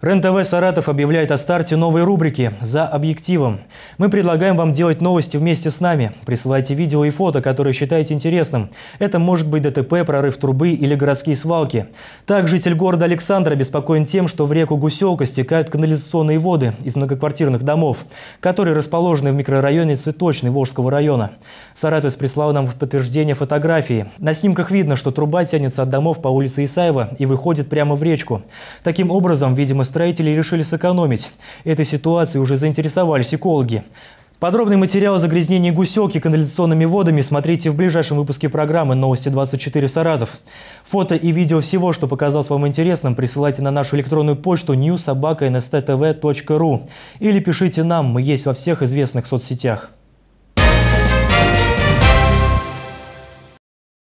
РЕН-ТВ «Саратов» объявляет о старте новой рубрики «За объективом». Мы предлагаем вам делать новости вместе с нами. Присылайте видео и фото, которые считаете интересным. Это может быть ДТП, прорыв трубы или городские свалки. Так, житель города Александр обеспокоен тем, что в реку Гуселка стекают канализационные воды из многоквартирных домов, которые расположены в микрорайоне Цветочный Волжского района. Саратовец прислал нам в подтверждение фотографии. На снимках видно, что труба тянется от домов по улице Исаева и выходит прямо в речку. Таким образом, видимо, строители решили сэкономить. Этой ситуацией уже заинтересовались экологи. Подробный материал о загрязнении гуселки канализационными водами смотрите в ближайшем выпуске программы «Новости 24 Саратов». Фото и видео всего, что показалось вам интересным, присылайте на нашу электронную почту newsobaka.nstv.ru или пишите нам, мы есть во всех известных соцсетях.